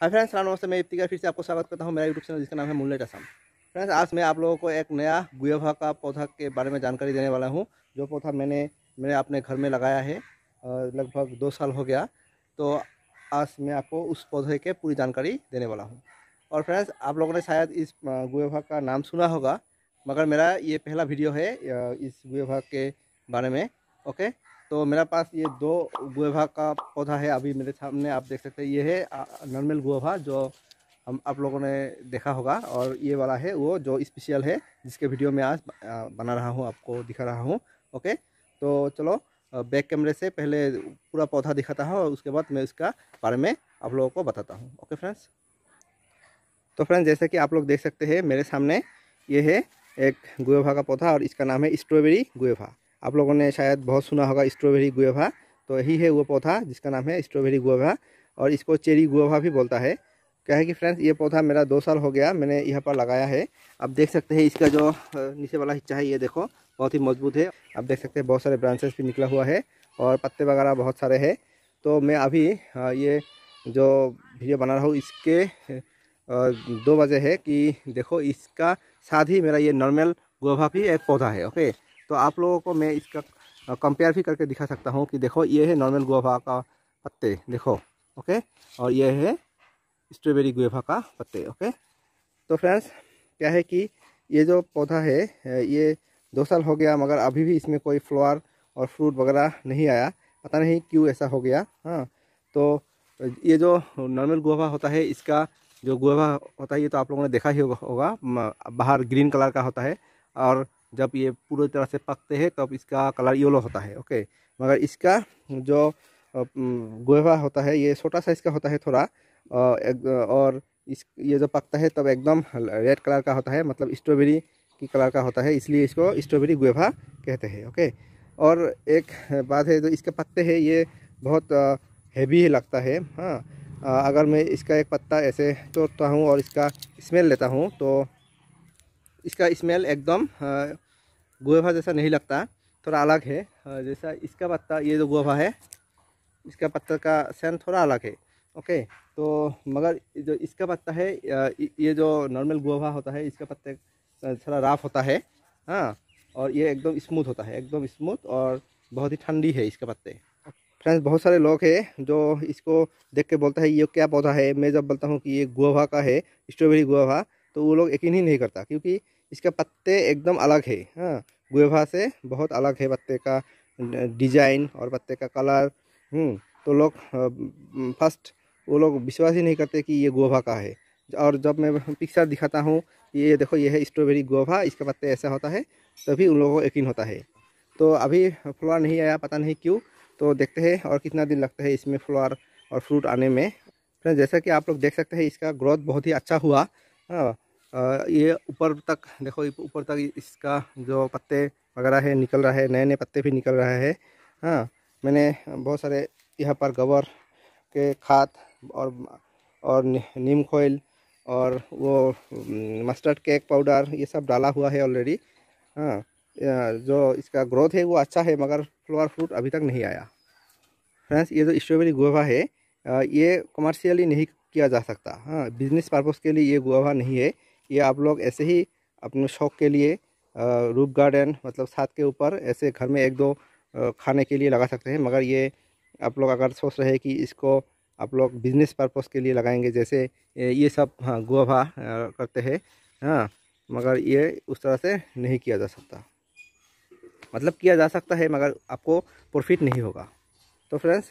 Hi friends सलाम नमस्ते मैं इफ्तिका फिर से आपको स्वागत करता हूँ मेरा यूट्यूब चैनल जिसका नाम है मुल्लेट असम फ्रेंड्स आज मैं आप लोगों को एक नया गुएभा का पौधा के बारे में जानकारी देने वाला हूँ जो पौधा मैंने मैंने अपने घर में लगाया है लगभग दो साल हो गया तो आज मैं आपको उस पौधे के पूरी जानकारी देने वाला हूँ और फ्रेंड्स आप लोगों ने शायद इस गुएभा का नाम सुना होगा मगर मेरा ये पहला वीडियो है इस गुएभा के बारे में ओके तो मेरा पास ये दो गुएभा का पौधा है अभी मेरे सामने आप देख सकते हैं ये है नॉर्मल गुएभा जो हम आप लोगों ने देखा होगा और ये वाला है वो जो स्पेशल है जिसके वीडियो में आज बना रहा हूँ आपको दिखा रहा हूँ ओके तो चलो बैक कैमरे से पहले पूरा पौधा दिखाता हूँ और उसके बाद मैं इसका बारे में आप लोगों को बताता हूँ ओके फ्रेंड्स तो फ्रेंड्स जैसे कि आप लोग देख सकते हैं मेरे सामने ये है एक गुएभा का पौधा और इसका नाम है स्ट्रॉबेरी गुएभा आप लोगों ने शायद बहुत सुना होगा स्ट्रॉबेरी गुएभा तो यही है वो पौधा जिसका नाम है स्ट्रॉबेरी गुएभा और इसको चेरी गुएभा भी बोलता है क्या है कि फ्रेंड्स ये पौधा मेरा दो साल हो गया मैंने यहाँ पर लगाया है आप देख सकते हैं इसका जो नीचे वाला हिस्सा है ये देखो बहुत ही मजबूत है आप देख सकते हैं बहुत सारे ब्रांचेस भी निकला हुआ है और पत्ते वगैरह बहुत सारे हैं तो मैं अभी ये जो वीडियो बना रहा हूँ इसके दो वजह है कि देखो इसका साथ ही मेरा ये नॉर्मल गोभा भी एक पौधा है ओके तो आप लोगों को मैं इसका कंपेयर भी करके दिखा सकता हूँ कि देखो ये है नॉर्मल गुआवा का पत्ते देखो ओके और ये है स्ट्रॉबेरी गुएफा का पत्ते ओके तो फ्रेंड्स क्या है कि ये जो पौधा है ये दो साल हो गया मगर अभी भी इसमें कोई फ्लावर और फ्रूट वगैरह नहीं आया पता नहीं क्यों ऐसा हो गया हाँ तो ये जो नॉर्मल गुआवा होता है इसका जो गुआवा होता है ये तो आप लोगों ने देखा ही होगा बाहर ग्रीन कलर का होता है और जब ये पूरी तरह से पकते हैं तब तो इसका कलर येलो होता है ओके मगर इसका जो गोवा होता है ये छोटा साइज़ का होता है थोड़ा और इस ये जो पकता है तब एकदम रेड कलर का होता है मतलब स्ट्रॉबेरी की कलर का होता है इसलिए इसको स्ट्रॉबेरी गुएफा कहते हैं ओके और एक बात है जो इसके पत्ते हैं ये बहुत हैवी लगता है हाँ अगर मैं इसका एक पत्ता ऐसे तोड़ता हूँ और इसका स्मेल लेता हूँ तो इसका स्मेल एकदम गोवा जैसा नहीं लगता थोड़ा अलग है जैसा इसका पत्ता ये जो गोवा है इसका पत्ता का सेंट थोड़ा अलग है ओके तो मगर जो इसका पत्ता है ये जो नॉर्मल गोवा होता है इसका पत्ते थोड़ा राफ होता है हाँ और ये एकदम स्मूथ होता है एकदम स्मूथ और बहुत ही ठंडी है इसके पत्ते फ्रेंड्स बहुत सारे लोग हैं जो इसको देख के बोलता है ये क्या पौधा है मैं जब बोलता हूँ कि ये गुआवा का है स्ट्रॉबेरी गुआवा तो वो लोग यकीन ही नहीं करता क्योंकि इसके पत्ते एकदम अलग है हाँ गुएभा से बहुत अलग है पत्ते का डिजाइन और पत्ते का कलर हम्म। तो लोग फर्स्ट वो लोग विश्वास ही नहीं करते कि ये गोभा का है और जब मैं पिक्चर दिखाता हूँ ये देखो ये है स्ट्रॉबेरी गोभा इसके पत्ते ऐसा होता है तभी उन लोगों को यकीन होता है तो अभी फ्लोर नहीं आया पता नहीं क्यों तो देखते हैं और कितना दिन लगता है इसमें फ्लोर और फ्रूट आने में फ्रेंड जैसा कि आप लोग देख सकते हैं इसका ग्रोथ बहुत ही अच्छा हुआ हाँ ये ऊपर तक देखो ऊपर तक इसका जो पत्ते वगैरह है निकल रहा है नए नए पत्ते भी निकल रहा है हाँ मैंने बहुत सारे यहाँ पर गोबर के खाद और और नीम खोइल और वो मस्टर्ड केक पाउडर ये सब डाला हुआ है ऑलरेडी हाँ जो इसका ग्रोथ है वो अच्छा है मगर फ्लोर फ्रूट अभी तक नहीं आया फ्रेंड्स ये जो स्ट्रॉबेरी गुआवा है ये कमर्शियली नहीं किया जा सकता हाँ बिजनेस पर्पज़ के लिए ये गुआवा नहीं है ये आप लोग ऐसे ही अपने शौक के लिए रूप गार्डन मतलब साथ के ऊपर ऐसे घर में एक दो खाने के लिए लगा सकते हैं मगर ये आप लोग अगर सोच रहे हैं कि इसको आप लोग बिजनेस पर्पज़ के लिए लगाएंगे जैसे ये सब हाँ गुआभा करते हैं हाँ मगर ये उस तरह से नहीं किया जा सकता मतलब किया जा सकता है मगर आपको प्रॉफिट नहीं होगा तो फ्रेंड्स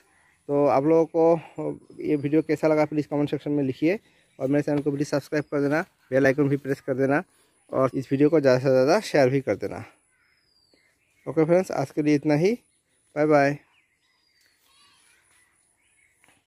तो आप लोगों को ये वीडियो कैसा लगा प्लीज़ कमेंट सेक्शन में लिखिए और मेरे चैनल को प्लीज़ सब्सक्राइब कर देना बेल आइकन भी प्रेस कर देना और इस वीडियो को ज़्यादा से ज़्यादा शेयर भी कर देना ओके फ्रेंड्स आज के लिए इतना ही बाय बाय